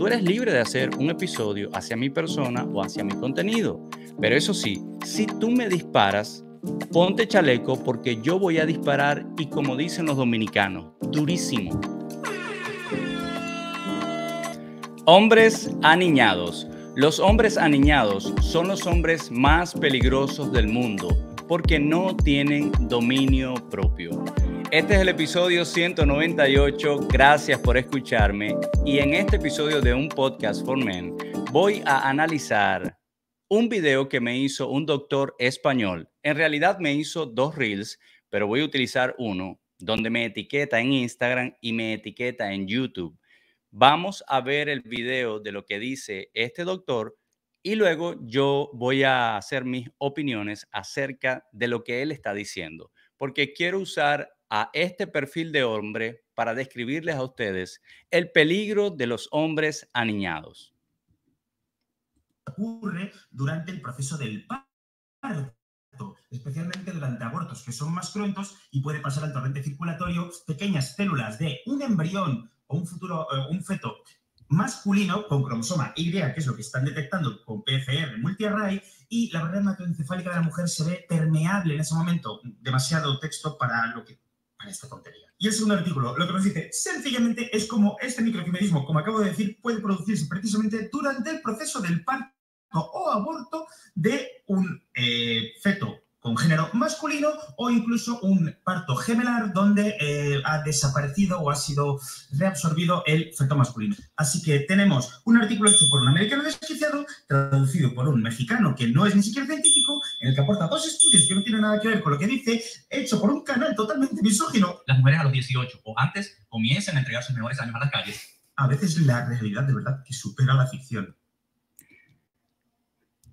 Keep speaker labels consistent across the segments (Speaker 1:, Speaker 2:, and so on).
Speaker 1: Tú eres libre de hacer un episodio hacia mi persona o hacia mi contenido. Pero eso sí, si tú me disparas, ponte chaleco porque yo voy a disparar y como dicen los dominicanos, durísimo. Hombres aniñados. Los hombres aniñados son los hombres más peligrosos del mundo porque no tienen dominio propio. Este es el episodio 198. Gracias por escucharme. Y en este episodio de un podcast for men, voy a analizar un video que me hizo un doctor español. En realidad me hizo dos reels, pero voy a utilizar uno donde me etiqueta en Instagram y me etiqueta en YouTube. Vamos a ver el video de lo que dice este doctor y luego yo voy a hacer mis opiniones acerca de lo que él está diciendo, porque quiero usar a este perfil de hombre para describirles a ustedes el peligro de los hombres aniñados. Ocurre durante el proceso del parto especialmente durante abortos que son más cruentos y puede pasar al torrente circulatorio pequeñas células de un embrión o un futuro eh, un feto masculino con cromosoma Y, que es lo que están detectando con PCR multiarray, y la barrera hematoencefálica de la mujer se ve permeable en ese momento, demasiado texto para lo que esta tontería. Y el segundo artículo lo que nos dice sencillamente es como este microquimerismo, como acabo de decir, puede producirse precisamente durante el proceso del parto o aborto de un eh, feto con género masculino o incluso un parto gemelar donde eh, ha desaparecido o ha sido reabsorbido el feto masculino. Así que tenemos un artículo hecho por un americano desquiciado, traducido por un mexicano que no es ni siquiera científico en el que aporta dos estudios que no tienen nada que ver con lo que dice, hecho por un canal totalmente misógino. Las mujeres a los 18 o antes comienzan a entregar sus mejores años a las calles. A veces la realidad de verdad que supera la ficción.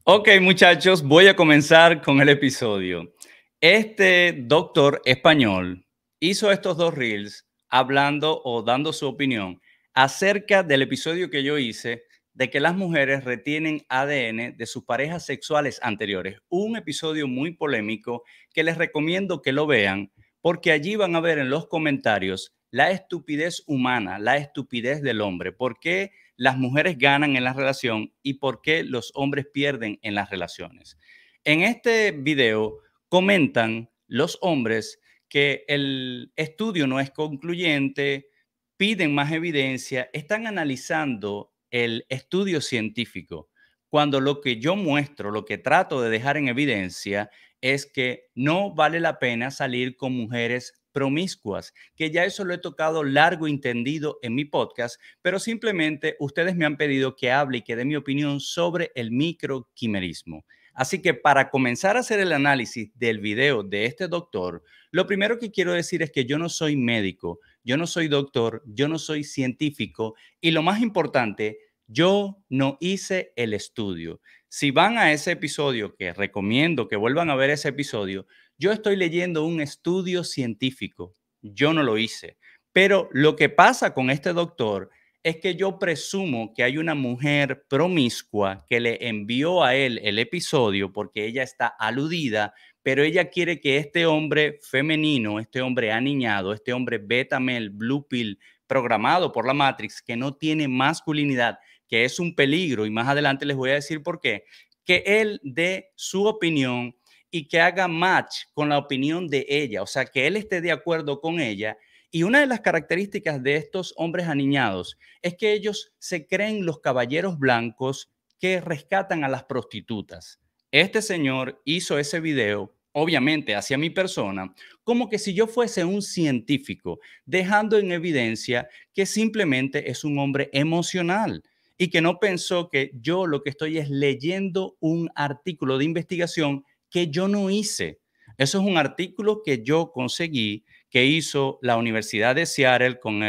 Speaker 1: Ok, muchachos, voy a comenzar con el episodio. Este doctor español hizo estos dos reels hablando o dando su opinión acerca del episodio que yo hice de que las mujeres retienen ADN de sus parejas sexuales anteriores. Un episodio muy polémico que les recomiendo que lo vean porque allí van a ver en los comentarios la estupidez humana, la estupidez del hombre, por qué las mujeres ganan en la relación y por qué los hombres pierden en las relaciones. En este video comentan los hombres que el estudio no es concluyente, piden más evidencia, están analizando el estudio científico, cuando lo que yo muestro, lo que trato de dejar en evidencia es que no vale la pena salir con mujeres promiscuas, que ya eso lo he tocado largo y tendido en mi podcast, pero simplemente ustedes me han pedido que hable y que dé mi opinión sobre el microquimerismo. Así que para comenzar a hacer el análisis del video de este doctor, lo primero que quiero decir es que yo no soy médico, yo no soy doctor, yo no soy científico y lo más importante, yo no hice el estudio. Si van a ese episodio, que recomiendo que vuelvan a ver ese episodio, yo estoy leyendo un estudio científico, yo no lo hice. Pero lo que pasa con este doctor es que yo presumo que hay una mujer promiscua que le envió a él el episodio porque ella está aludida, pero ella quiere que este hombre femenino, este hombre aniñado, este hombre beta male, blue pill, programado por la Matrix, que no tiene masculinidad, que es un peligro, y más adelante les voy a decir por qué, que él dé su opinión y que haga match con la opinión de ella, o sea, que él esté de acuerdo con ella y una de las características de estos hombres aniñados es que ellos se creen los caballeros blancos que rescatan a las prostitutas. Este señor hizo ese video, obviamente hacia mi persona, como que si yo fuese un científico, dejando en evidencia que simplemente es un hombre emocional y que no pensó que yo lo que estoy es leyendo un artículo de investigación que yo no hice. Eso es un artículo que yo conseguí que hizo la Universidad de Seattle con,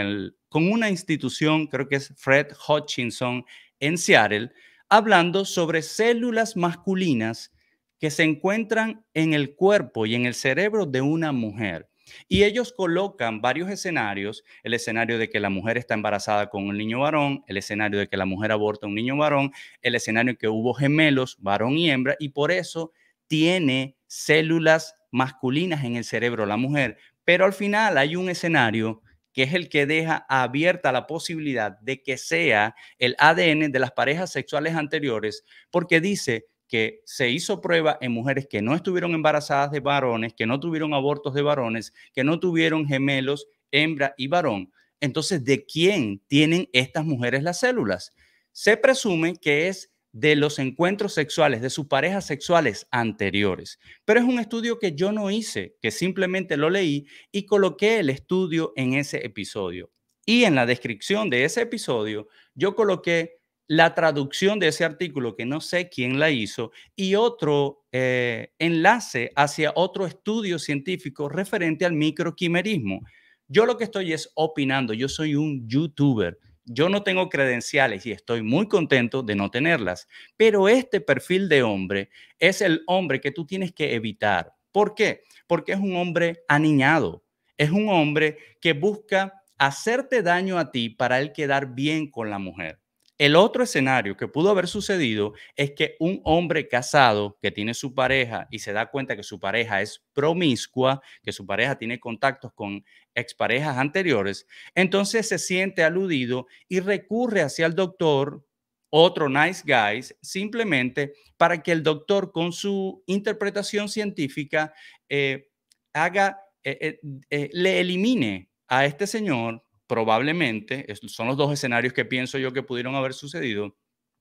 Speaker 1: una institución, creo que es Fred Hutchinson, en Seattle, hablando sobre células masculinas que se encuentran en el cuerpo y en el cerebro de una mujer. Y ellos colocan varios escenarios, el escenario de que la mujer está embarazada con un niño varón, el escenario de que la mujer aborta un niño varón, el escenario de que hubo gemelos, varón y hembra, y por eso tiene células masculinas en el cerebro la mujer, pero al final hay un escenario que es el que deja abierta la posibilidad de que sea el ADN de las parejas sexuales anteriores, porque dice que se hizo prueba en mujeres que no estuvieron embarazadas de varones, que no tuvieron abortos de varones, que no tuvieron gemelos, hembra y varón. Entonces, ¿de quién tienen estas mujeres las células? Se presume que es de los encuentros sexuales, de sus parejas sexuales anteriores. Pero es un estudio que yo no hice, que simplemente lo leí y coloqué el estudio en ese episodio. Y en la descripción de ese episodio, yo coloqué la traducción de ese artículo, que no sé quién la hizo, y otro eh, enlace hacia otro estudio científico referente al microquimerismo. Yo lo que estoy es opinando, yo soy un youtuber. Yo no tengo credenciales y estoy muy contento de no tenerlas, pero este perfil de hombre es el hombre que tú tienes que evitar. ¿Por qué? Porque es un hombre aniñado, es un hombre que busca hacerte daño a ti para él quedar bien con la mujer. El otro escenario que pudo haber sucedido es que un hombre casado que tiene su pareja y se da cuenta que su pareja es promiscua, que su pareja tiene contactos con exparejas anteriores, entonces se siente aludido y recurre hacia el doctor, otro nice guys, simplemente para que el doctor con su interpretación científica eh, haga, eh, eh, le elimine a este señor probablemente, son los dos escenarios que pienso yo que pudieron haber sucedido,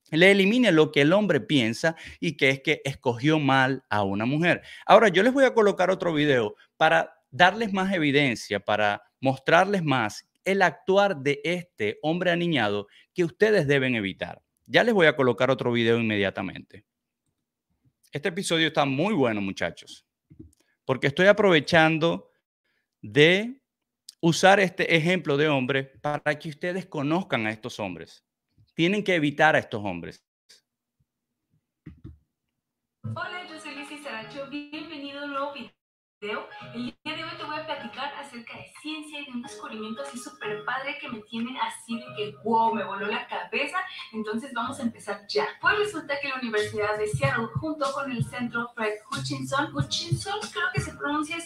Speaker 1: le elimine lo que el hombre piensa y que es que escogió mal a una mujer. Ahora, yo les voy a colocar otro video para darles más evidencia, para mostrarles más el actuar de este hombre aniñado que ustedes deben evitar. Ya les voy a colocar otro video inmediatamente. Este episodio está muy bueno, muchachos, porque estoy aprovechando de usar este ejemplo de hombre para que ustedes conozcan a estos hombres. Tienen que evitar a estos hombres. Hola, yo soy Saracho. Bienvenido a un nuevo video. El día de hoy te voy a platicar acerca de ciencia y de un descubrimiento así súper padre que me tienen así de que, wow, me voló la cabeza. Entonces vamos a empezar ya. Pues resulta que la Universidad de Seattle, junto con el Centro Fred Hutchinson, Hutchinson creo que se pronuncia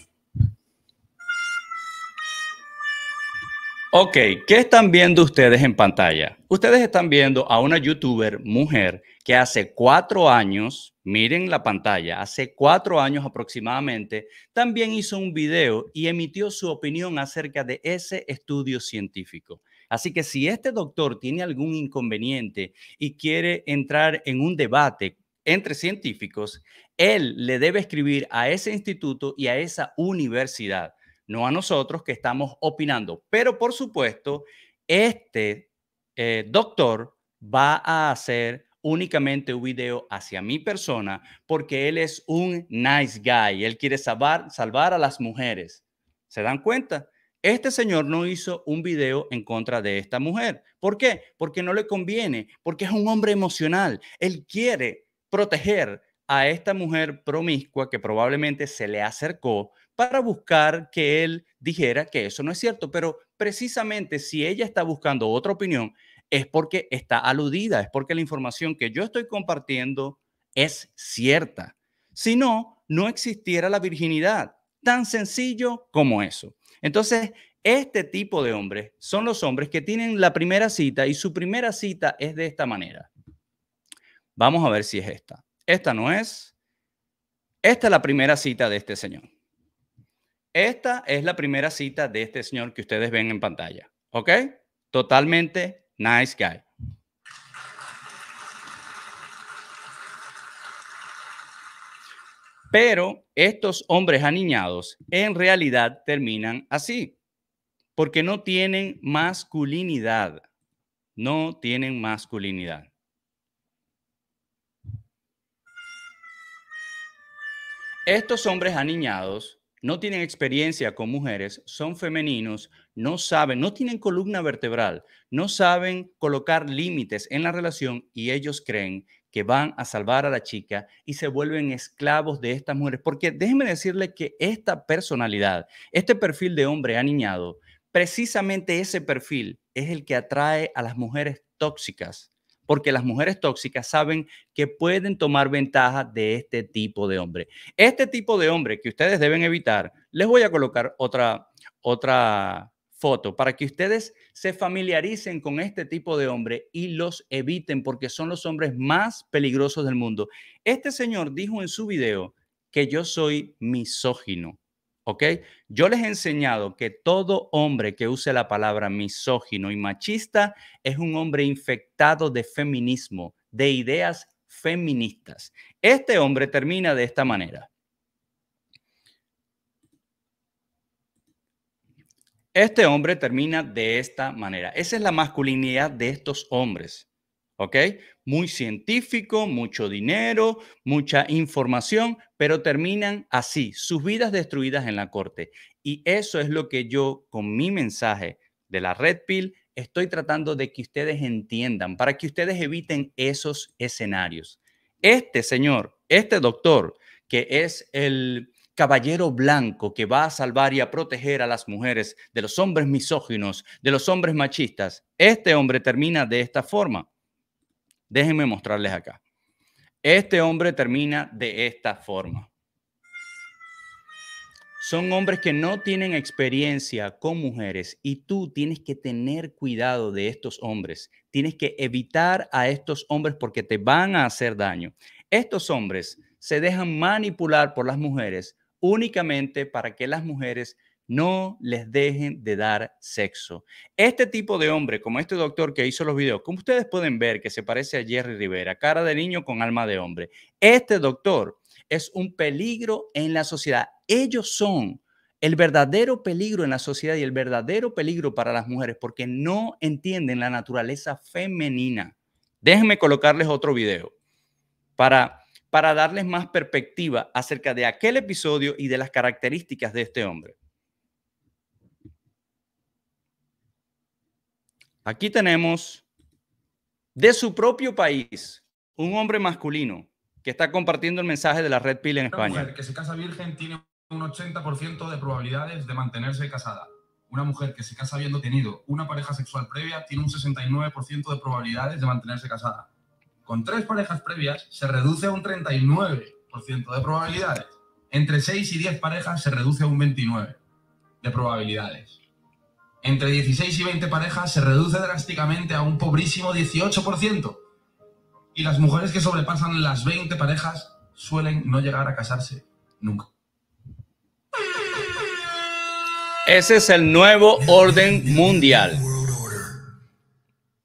Speaker 1: Ok, ¿qué están viendo ustedes en pantalla? Ustedes están viendo a una youtuber mujer que hace cuatro años, miren la pantalla, hace cuatro años aproximadamente, también hizo un video y emitió su opinión acerca de ese estudio científico. Así que si este doctor tiene algún inconveniente y quiere entrar en un debate entre científicos, él le debe escribir a ese instituto y a esa universidad no a nosotros que estamos opinando. Pero por supuesto, este eh, doctor va a hacer únicamente un video hacia mi persona porque él es un nice guy, él quiere salvar, salvar a las mujeres. ¿Se dan cuenta? Este señor no hizo un video en contra de esta mujer. ¿Por qué? Porque no le conviene, porque es un hombre emocional. Él quiere proteger a esta mujer promiscua que probablemente se le acercó para buscar que él dijera que eso no es cierto. Pero precisamente si ella está buscando otra opinión, es porque está aludida, es porque la información que yo estoy compartiendo es cierta. Si no, no existiera la virginidad. Tan sencillo como eso. Entonces, este tipo de hombres son los hombres que tienen la primera cita y su primera cita es de esta manera. Vamos a ver si es esta. Esta no es. Esta es la primera cita de este señor. Esta es la primera cita de este señor que ustedes ven en pantalla. ¿Ok? Totalmente nice guy. Pero estos hombres aniñados en realidad terminan así, porque no tienen masculinidad. No tienen masculinidad. Estos hombres aniñados no tienen experiencia con mujeres, son femeninos, no saben, no tienen columna vertebral, no saben colocar límites en la relación y ellos creen que van a salvar a la chica y se vuelven esclavos de estas mujeres. Porque déjenme decirles que esta personalidad, este perfil de hombre aniñado, precisamente ese perfil es el que atrae a las mujeres tóxicas, porque las mujeres tóxicas saben que pueden tomar ventaja de este tipo de hombre. Este tipo de hombre que ustedes deben evitar, les voy a colocar otra, otra foto para que ustedes se familiaricen con este tipo de hombre y los eviten porque son los hombres más peligrosos del mundo. Este señor dijo en su video que yo soy misógino. Yo les he enseñado que todo hombre que use la palabra misógino y machista es un hombre infectado de feminismo, de ideas feministas. Este hombre termina de esta manera. Este hombre termina de esta manera. Esa es la masculinidad de estos hombres. ¿ok? Muy científico, mucho dinero, mucha información, pero terminan así, sus vidas destruidas en la corte. Y eso es lo que yo con mi mensaje de la Red Pill estoy tratando de que ustedes entiendan, para que ustedes eviten esos escenarios. Este señor, este doctor, que es el caballero blanco que va a salvar y a proteger a las mujeres de los hombres misóginos, de los hombres machistas, este hombre termina de esta forma. Déjenme mostrarles acá. Este hombre termina de esta forma. Son hombres que no tienen experiencia con mujeres y tú tienes que tener cuidado de estos hombres. Tienes que evitar a estos hombres porque te van a hacer daño. Estos hombres se dejan manipular por las mujeres únicamente para que las mujeres no les dejen de dar sexo. Este tipo de hombre, como este doctor que hizo los videos, como ustedes pueden ver que se parece a Jerry Rivera, cara de niño con alma de hombre, este doctor es un peligro en la sociedad. Ellos son el verdadero peligro en la sociedad y el verdadero peligro para las mujeres porque no entienden la naturaleza femenina. Déjenme colocarles otro video para, para darles más perspectiva acerca de aquel episodio y de las características de este hombre. Aquí tenemos de su propio país un hombre masculino que está compartiendo el mensaje de la red Pill en España. Una mujer que se casa virgen tiene un 80% de probabilidades de mantenerse casada. Una mujer que se casa habiendo tenido una pareja sexual previa tiene un 69% de probabilidades de mantenerse casada. Con tres parejas previas se reduce a un 39% de probabilidades. Entre 6 y 10 parejas se reduce a un 29% de probabilidades entre 16 y 20 parejas se reduce drásticamente a un pobrísimo 18%. Y las mujeres que sobrepasan las 20 parejas suelen no llegar a casarse nunca. Ese es el nuevo orden mundial.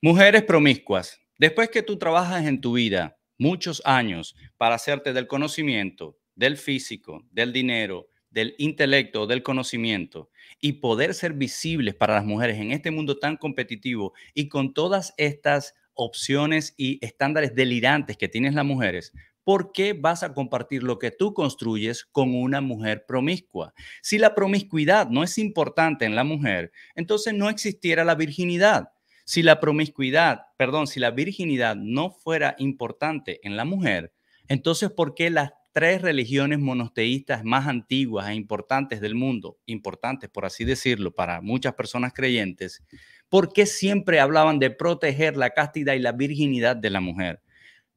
Speaker 1: Mujeres promiscuas. Después que tú trabajas en tu vida muchos años para hacerte del conocimiento, del físico, del dinero, del intelecto, del conocimiento y poder ser visibles para las mujeres en este mundo tan competitivo y con todas estas opciones y estándares delirantes que tienen las mujeres, ¿por qué vas a compartir lo que tú construyes con una mujer promiscua? Si la promiscuidad no es importante en la mujer, entonces no existiera la virginidad. Si la promiscuidad, perdón, si la virginidad no fuera importante en la mujer, entonces ¿por qué las tres religiones monoteístas más antiguas e importantes del mundo, importantes por así decirlo para muchas personas creyentes, porque siempre hablaban de proteger la castidad y la virginidad de la mujer?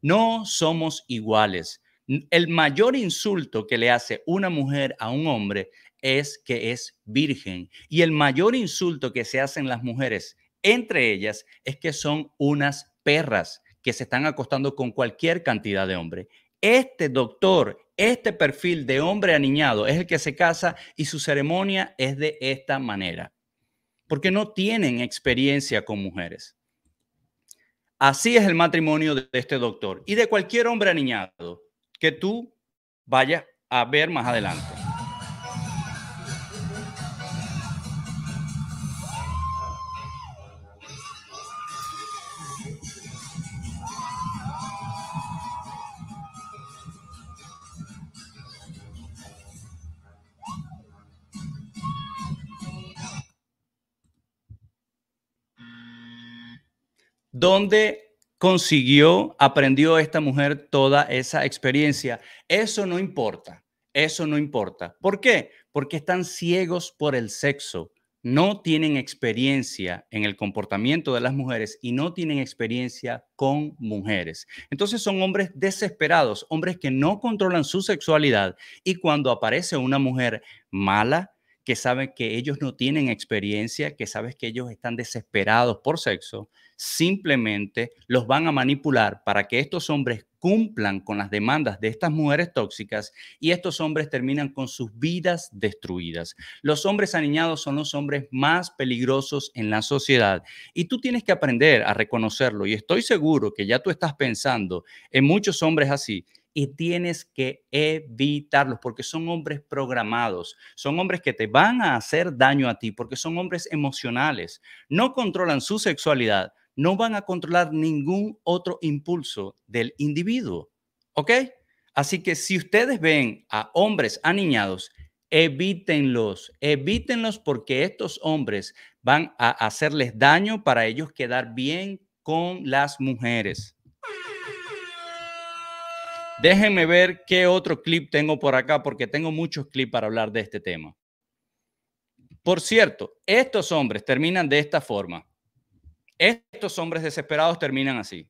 Speaker 1: No somos iguales. El mayor insulto que le hace una mujer a un hombre es que es virgen. Y el mayor insulto que se hacen las mujeres entre ellas es que son unas perras que se están acostando con cualquier cantidad de hombre. Este doctor, este perfil de hombre aniñado es el que se casa y su ceremonia es de esta manera, porque no tienen experiencia con mujeres. Así es el matrimonio de este doctor y de cualquier hombre aniñado que tú vayas a ver más adelante. ¿Dónde consiguió, aprendió esta mujer toda esa experiencia? Eso no importa, eso no importa. ¿Por qué? Porque están ciegos por el sexo, no tienen experiencia en el comportamiento de las mujeres y no tienen experiencia con mujeres. Entonces son hombres desesperados, hombres que no controlan su sexualidad y cuando aparece una mujer mala, que sabe que ellos no tienen experiencia, que sabes que ellos están desesperados por sexo, simplemente los van a manipular para que estos hombres cumplan con las demandas de estas mujeres tóxicas y estos hombres terminan con sus vidas destruidas. Los hombres aniñados son los hombres más peligrosos en la sociedad y tú tienes que aprender a reconocerlo y estoy seguro que ya tú estás pensando en muchos hombres así y tienes que evitarlos porque son hombres programados, son hombres que te van a hacer daño a ti porque son hombres emocionales, no controlan su sexualidad, no van a controlar ningún otro impulso del individuo. ¿Ok? Así que si ustedes ven a hombres aniñados, evítenlos, evítenlos porque estos hombres van a hacerles daño para ellos quedar bien con las mujeres. Déjenme ver qué otro clip tengo por acá porque tengo muchos clips para hablar de este tema. Por cierto, estos hombres terminan de esta forma. Estos hombres desesperados terminan así.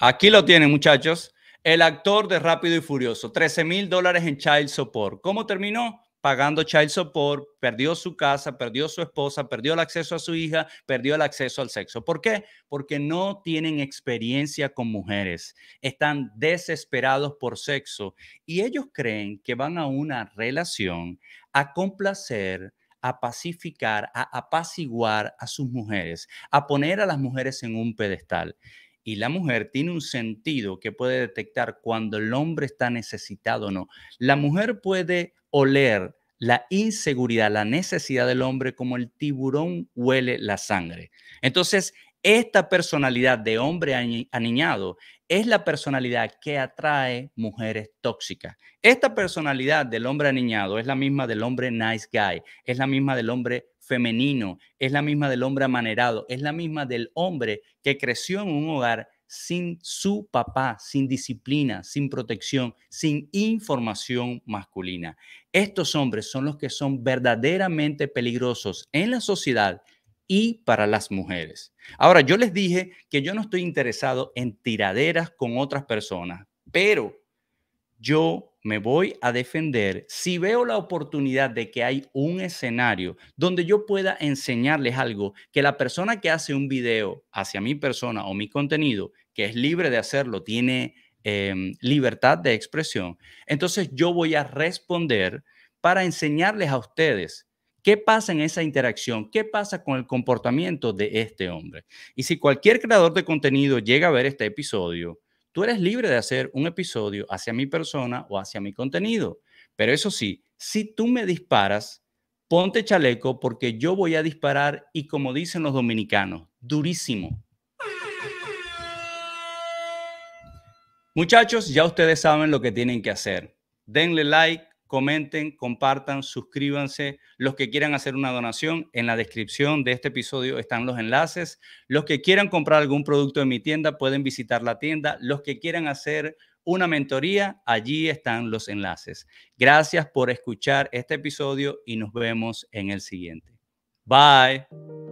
Speaker 1: Aquí lo tienen, muchachos. El actor de Rápido y Furioso, 13 mil dólares en Child Support. ¿Cómo terminó? pagando child support, perdió su casa, perdió su esposa, perdió el acceso a su hija, perdió el acceso al sexo. ¿Por qué? Porque no tienen experiencia con mujeres, están desesperados por sexo y ellos creen que van a una relación a complacer a pacificar, a apaciguar a sus mujeres, a poner a las mujeres en un pedestal. Y la mujer tiene un sentido que puede detectar cuando el hombre está necesitado o no. La mujer puede oler la inseguridad, la necesidad del hombre como el tiburón huele la sangre. Entonces, esta personalidad de hombre aniñado es la personalidad que atrae mujeres tóxicas. Esta personalidad del hombre aniñado es la misma del hombre nice guy, es la misma del hombre femenino, es la misma del hombre amanerado, es la misma del hombre que creció en un hogar sin su papá, sin disciplina, sin protección, sin información masculina. Estos hombres son los que son verdaderamente peligrosos en la sociedad y para las mujeres. Ahora, yo les dije que yo no estoy interesado en tiraderas con otras personas, pero yo me voy a defender si veo la oportunidad de que hay un escenario donde yo pueda enseñarles algo que la persona que hace un video hacia mi persona o mi contenido, que es libre de hacerlo, tiene em, libertad de expresión, entonces yo voy a responder para enseñarles a ustedes ¿Qué pasa en esa interacción? ¿Qué pasa con el comportamiento de este hombre? Y si cualquier creador de contenido llega a ver este episodio, Tú eres libre de hacer un episodio hacia mi persona o hacia mi contenido. Pero eso sí, si tú me disparas, ponte chaleco porque yo voy a disparar y como dicen los dominicanos, durísimo. Muchachos, ya ustedes saben lo que tienen que hacer. Denle like, comenten, compartan, suscríbanse. Los que quieran hacer una donación, en la descripción de este episodio están los enlaces. Los que quieran comprar algún producto en mi tienda, pueden visitar la tienda. Los que quieran hacer una mentoría, allí están los enlaces. Gracias por escuchar este episodio y nos vemos en el siguiente. Bye.